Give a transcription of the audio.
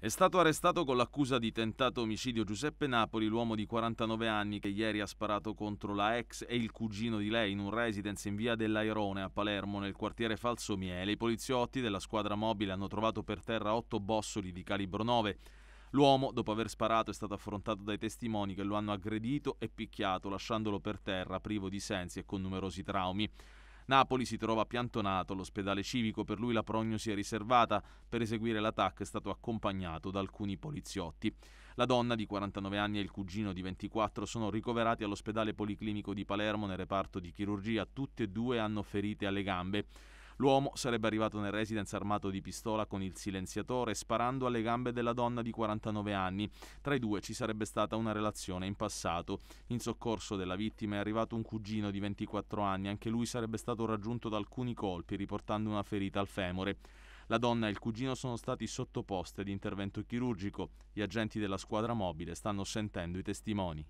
È stato arrestato con l'accusa di tentato omicidio Giuseppe Napoli, l'uomo di 49 anni che ieri ha sparato contro la ex e il cugino di lei in un residence in via dell'Airone a Palermo, nel quartiere Falso Miele. I poliziotti della squadra mobile hanno trovato per terra otto bossoli di calibro 9. L'uomo, dopo aver sparato, è stato affrontato dai testimoni che lo hanno aggredito e picchiato, lasciandolo per terra privo di sensi e con numerosi traumi. Napoli si trova piantonato all'ospedale civico, per lui la prognosi è riservata. Per eseguire l'attacco è stato accompagnato da alcuni poliziotti. La donna di 49 anni e il cugino di 24 sono ricoverati all'ospedale policlinico di Palermo nel reparto di chirurgia, tutte e due hanno ferite alle gambe. L'uomo sarebbe arrivato nel residence armato di pistola con il silenziatore, sparando alle gambe della donna di 49 anni. Tra i due ci sarebbe stata una relazione in passato. In soccorso della vittima è arrivato un cugino di 24 anni, anche lui sarebbe stato raggiunto da alcuni colpi, riportando una ferita al femore. La donna e il cugino sono stati sottoposti ad intervento chirurgico. Gli agenti della squadra mobile stanno sentendo i testimoni.